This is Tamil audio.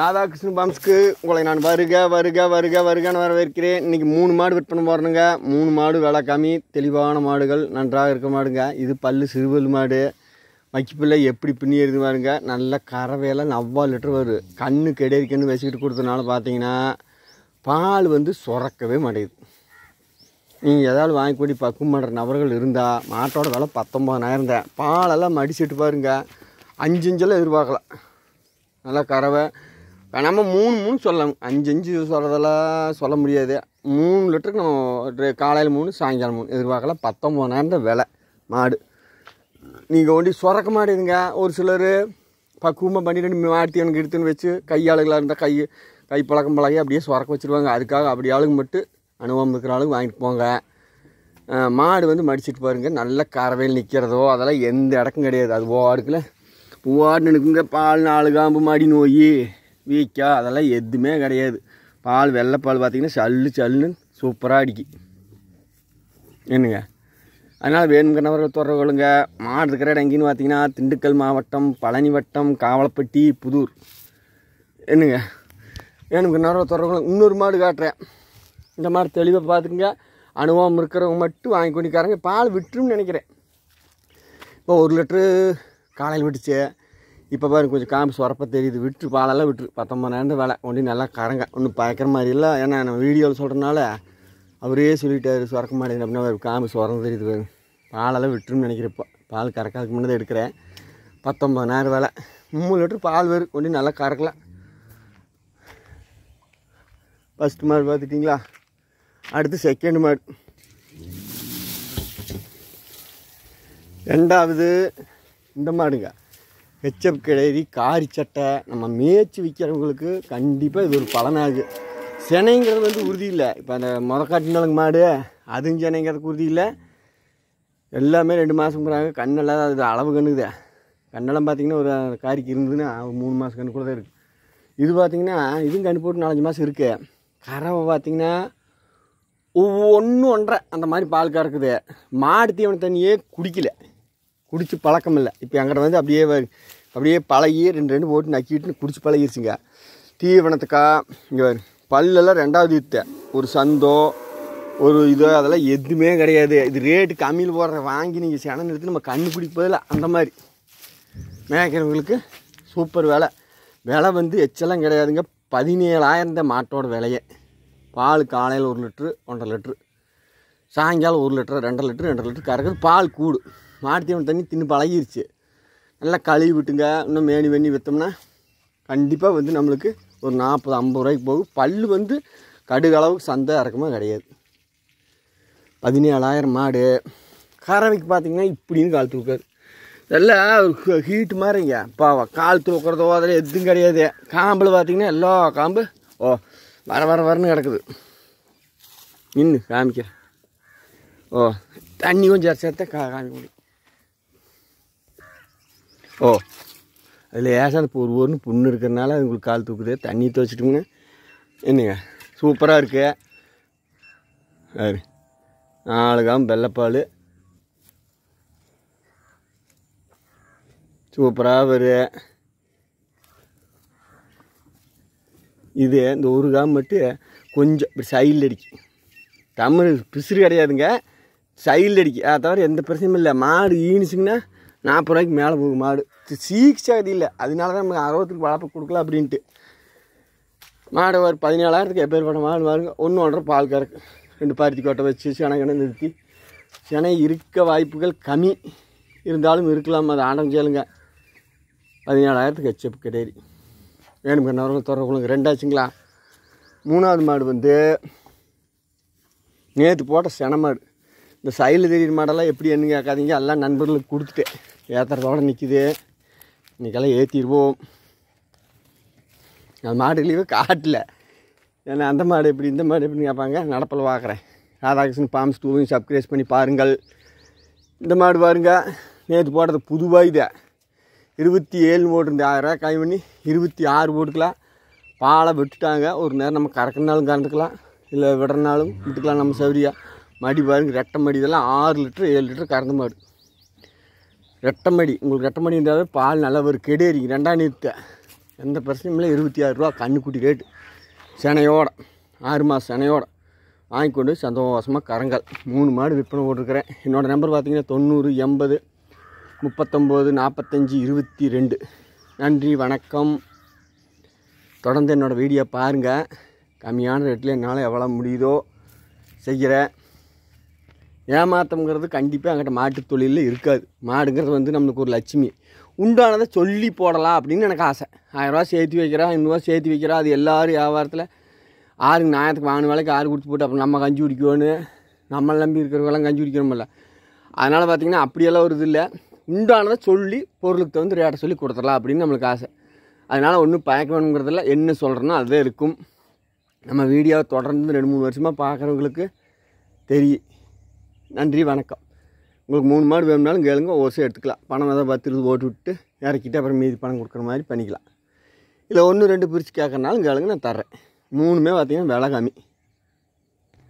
ராதாகிருஷ்ணன் பாம்ஸ்க்கு உங்களை நான் வருக வருக வருக வருகன்னு வரவேற்கிறேன் இன்றைக்கி மூணு மாடு விற்பனை போடணுங்க மூணு மாடு விலை கம்மி தெளிவான மாடுகள் நன்றாக இருக்க மாடுங்க இது பல்லு சிறுவல் மாடு பிள்ளை எப்படி பின்னி எழுது பாருங்க நல்ல கறவையெல்லாம் நவ்வா லிட்டர் வரும் கண்ணு கெடேரிக்கன்னு வச்சுக்கிட்டு கொடுத்தனால பார்த்தீங்கன்னா பால் வந்து சுரக்கவே மாட்டேங்குது நீங்கள் ஏதாவது வாங்கி கூடி பக்கம் பண்ணுற நபர்கள் இருந்தால் மாட்டோட விலை பத்தொம்பதாயிரம் தான் பாலெல்லாம் மடிச்சுட்டு பாருங்க அஞ்சு இஞ்செல்லாம் எதிர்பார்க்கலாம் நல்லா கறவை நம்ம மூணு மூணு சொல்லலாம் அஞ்சு அஞ்சு சொல்கிறதெல்லாம் சொல்ல முடியாது மூணு லிட்டருக்கு நம்ம காலையில் மூணு சாயங்காலம் மூணு எதிர்பார்க்கலாம் பத்தொம்போதாயிரம் தான் விலை மாடு நீங்கள் ஒண்டி சுரக்க மாட்டேதுங்க ஒரு சிலர் பக்குவமாக பண்ணிட்டு மாட்டி எனக்கு எடுத்துன்னு வச்சு கையாளுகளாக இருந்தால் கை கை பழக்கம் பழகி அப்படியே சுரக்க வச்சுருவாங்க அதுக்காக அப்படி ஆளுங்க மட்டும் அனுபவம் இருக்கிற ஆளுங்க வாங்கிட்டு போங்க மாடு வந்து மடிச்சிட்டு பாருங்க நல்ல கறவையில் நிற்கிறதோ அதெல்லாம் எந்த இடக்கும் கிடையாது அது ஓடுக்கில் ஓடுன்னு நிற்குங்க பால் நாலு காம்பு மாடி நோய் வீக்கா அதெல்லாம் எதுவுமே கிடையாது பால் வெள்ளைப்பால் பார்த்திங்கன்னா சல்லு சல்லுன்னு சூப்பராக அடிக்கி என்னங்க அதனால் வேணுங்கிறவர்கள் கொள்ளுங்க மாடு இருக்கிற இடம் எங்கேன்னு திண்டுக்கல் மாவட்டம் பழனி வட்டம் காவலப்பட்டி புதூர் என்னங்க வேணுங்கிறவர்கள் கொள்ளுங்க இன்னொரு மாடு காட்டுறேன் இந்த மாதிரி தெளிவாக பார்த்துக்குங்க அனுபவம் இருக்கிறவங்க மட்டும் வாங்கி கொண்டிக்காரங்க பால் விட்டுருன்னு நினைக்கிறேன் இப்போ ஒரு லிட்ரு காலையில் விட்டுச்சு இப்போ பாருங்க கொஞ்சம் காம்பு சுரப்ப தெரியுது விட்டு பாலெல்லாம் விட்டு பத்தொம்பதாயிரம் வேலை ஒன்றும் நல்லா கரங்க ஒன்றும் பார்க்குற மாதிரி இல்லை ஏன்னா நம்ம வீடியோவில் சொல்கிறனால அவரே சொல்லிட்டாரு சுரக்க மாட்டேங்குது அப்படின்னா காம்பு சுரந்து தெரியுது பாருங்க பாலெல்லாம் விட்டுருன்னு நினைக்கிறப்போ பால் கறக்காதுக்கு முன்னாடி எடுக்கிறேன் நேரம் வேலை மூணு லிட்டர் பால் வரும் ஒன்றும் நல்லா கறக்கலாம் ஃபஸ்ட்டு மாடு பார்த்துட்டிங்களா அடுத்து செகண்ட் மாடு ரெண்டாவது இந்த மாடுங்க ஹெச்எப் கிளறி காரி சட்டை நம்ம மேய்ச்சி விற்கிறவங்களுக்கு கண்டிப்பாக இது ஒரு பலனாகு சினைங்கிறது வந்து உறுதி இல்லை இப்போ அந்த முறக்காட்டினலங்க மாடு அதுவும் சினைங்கிறதுக்கு உறுதி இல்லை எல்லாமே ரெண்டு மாதம் போகிறாங்க கண்ணெல்லாம் அது அளவு கண்ணுக்குதே கண்ணெல்லாம் பார்த்திங்கன்னா ஒரு காரிக்கு இருந்ததுன்னா மூணு மாதம் கண்ணு கூட தான் இருக்குது இது பார்த்திங்கன்னா இதுவும் கண்ணு போட்டு நாலஞ்சு மாதம் இருக்குது கறவை பார்த்திங்கன்னா ஒவ்வொன்றும் ஒன்றரை அந்த மாதிரி பால் கறக்குது மாடு தீவன தண்ணியே குடிக்கலை குடிச்சு பழக்கம் இல்லை இப்போ எங்கிட்ட வந்து அப்படியே அப்படியே பழகி ரெண்டு ரெண்டு போட்டு நக்கிட்டு குடிச்சு பழகிருச்சுங்க தீவனத்துக்கா இங்கே பல்லெல்லாம் ரெண்டாவது யுத்தேன் ஒரு சந்தோ ஒரு இதோ அதெல்லாம் எதுவுமே கிடையாது இது ரேட்டு கம்மியில் போடுற வாங்கி நீங்கள் சென நிறுத்தி நம்ம கண்டுபிடிப்பதில்ல அந்த மாதிரி மேய்க்கிறவங்களுக்கு சூப்பர் வேலை விலை வந்து எச்செல்லாம் கிடையாதுங்க பதினேழாயிரம் தான் மாட்டோட விலையே பால் காலையில் ஒரு லிட்ரு ஒன்றரை லிட்ரு சாயங்காலம் ஒரு லிட்டரு ரெண்டரை லிட்ரு ரெண்டரை லிட்ரு கறக்குது பால் கூடு மாட்டு தீவன தண்ணி தின்னு பழகிருச்சு நல்லா கழுவி விட்டுங்க இன்னும் மேனி வெண்ணி விற்றோம்னா கண்டிப்பாக வந்து நம்மளுக்கு ஒரு நாற்பது ஐம்பது ரூபாய்க்கு போகும் பல் வந்து கடுகளவுக்கு சந்தை இறக்கமாக கிடையாது பதினேழாயிரம் மாடு கறவைக்கு பார்த்திங்கன்னா இப்படின்னு கால் தூக்காது நல்லா ஹீட்டு மாதிரிங்க பாவம் கால் தூக்குறதோ அதில் எதுவும் கிடையாது காம்பில் பார்த்திங்கன்னா எல்லா காம்பு ஓ வர வர வரன்னு கிடக்குது நின்று காமிக்கிறேன் ஓ தண்ணி கொஞ்சம் சேர்த்தா கா காமிக்க முடியும் ஓ அதில் இப்போ ஒரு ஒன்று புண்ணு இருக்கிறனால உங்களுக்கு கால் தூக்குது தண்ணி துவச்சிட்டுங்க என்னங்க சூப்பராக இருக்கு அது நாலு வெள்ளைப்பால் சூப்பராக வரு இது இந்த ஒரு காம் மட்டும் கொஞ்சம் இப்படி சைடில் அடிக்கு தமிழ் பிசுறு கிடையாதுங்க சைடில் அடிக்கு அதை தவிர எந்த பிரச்சனையும் இல்லை மாடு ஈனிச்சிங்கன்னா நாற்பது ரூபாய்க்கு மேலே போகும் மாடு சீக்கிச்சது இல்லை அதனால தான் நமக்கு அறுபத்துக்கு வளர்ப்பு கொடுக்கல அப்படின்ட்டு மாடு ஒரு பதினேழாயிரத்துக்கு பண்ண மாடு பாருங்க ஒன்று ஒன்றரை பால் கறக்கு ரெண்டு பருத்தி கொட்டை வச்சு செனகனை நிறுத்தி செனை இருக்க வாய்ப்புகள் கம்மி இருந்தாலும் இருக்கலாம் அது ஆண்டம் செய்யலுங்க பதினேழாயிரத்துக்கு ஹெச்எப் கிடையாது வேணும் கண்ணவர்கள் தொடர்புங்க ரெண்டாச்சுங்களா மூணாவது மாடு வந்து நேற்று போட்ட சென மாடு இந்த சைடில் தெரியுற மாடெல்லாம் எப்படி என்னன்னு கேட்காதீங்க எல்லாம் நண்பர்களுக்கு கொடுத்துட்டேன் ஏற்றுறதோடு நிற்கிது இன்றைக்கெல்லாம் ஏற்றிடுவோம் அந்த மாடு லீவு காட்டில் ஏன்னா அந்த மாடு எப்படி இந்த மாடு எப்படின்னு கேட்பாங்க நடப்பில் பார்க்குறேன் ராதாகிருஷ்ணன் பாம்ஸ் டூவையும் சப்ஸ்கிரைஸ் பண்ணி பாருங்கள் இந்த மாடு பாருங்க நேற்று போடுறது புதுவாக இதை இருபத்தி ஏழு போட்டிருந்து ஆயிரரூவா காய் பண்ணி இருபத்தி ஆறு போட்டுக்கலாம் பாலை விட்டுட்டாங்க ஒரு நேரம் நம்ம கறக்கினாலும் கறந்துக்கலாம் இல்லை விடுறனாலும் விட்டுக்கலாம் நம்ம சௌரியா மடி பாருங்க ரெட்டை மடி இதெல்லாம் ஆறு லிட்டர் ஏழு லிட்டர் கறந்து மாடு ரெட்டமடி உங்களுக்கு ரெட்டமடின்றது பால் நல்லா ஒரு கெடு ரெண்டாம் நிறுத்த எந்த பிரச்சனையும் இல்லை இருபத்தி ஆறுரூவா கண்ணுக்குட்டி ரேட்டு செனையோட ஆறு மாதம் செனையோட வாங்கி கொண்டு சந்தோஷமாக கரங்கல் மூணு மாடு விற்பனை போட்டிருக்கிறேன் என்னோடய நம்பர் பார்த்தீங்கன்னா தொண்ணூறு எண்பது முப்பத்தொம்போது நாற்பத்தஞ்சி இருபத்தி ரெண்டு நன்றி வணக்கம் தொடர்ந்து என்னோடய வீடியோ பாருங்கள் கம்மியான ரேட்டில் என்னால் எவ்வளோ முடியுதோ செய்கிறேன் ஏமாத்தங்கிறது கண்டிப்பாக அங்கிட்ட மாட்டு தொழிலில் இருக்காது மாடுங்கிறது வந்து நம்மளுக்கு ஒரு லட்சுமி உண்டானதை சொல்லி போடலாம் அப்படின்னு எனக்கு ஆசை ஆயிரரூவா சேர்த்து வைக்கிறா இன்னும் சேர்த்து வைக்கிறா அது எல்லோரும் வியாபாரத்தில் ஆறு நியாயத்துக்கு வாங்கின வேலைக்கு ஆறு கொடுத்து போட்டு அப்புறம் நம்ம கஞ்சி குடிக்கணும்னு நம்மளை நம்பி இருக்கிறவங்களாம் கஞ்சி குடிக்கணும்ல அதனால் பார்த்திங்கன்னா அப்படியெல்லாம் ஒரு இது இல்லை உண்டானதை சொல்லி பொருளுக்கு தகுந்த ரேட்டை சொல்லி கொடுத்துடலாம் அப்படின்னு நம்மளுக்கு ஆசை அதனால் ஒன்றும் பயக்க வேணுங்கிறதுல என்ன சொல்கிறேன்னா அதுதான் இருக்கும் நம்ம வீடியோவை தொடர்ந்து ரெண்டு மூணு வருஷமாக பார்க்குறவங்களுக்கு தெரியும் நன்றி வணக்கம் உங்களுக்கு மூணு மாடு வேணும்னாலும் கேளுங்க ஓசை எடுத்துக்கலாம் பணம் எதாவது பத்து இருபது ஓட்டு விட்டு இறக்கிட்டு அப்புறம் மீதி பணம் கொடுக்குற மாதிரி பண்ணிக்கலாம் இல்லை ஒன்று ரெண்டு பிரித்து கேட்குறனாலும் கேளுங்க நான் தர்றேன் மூணுமே பார்த்திங்கன்னா விலை கம்மி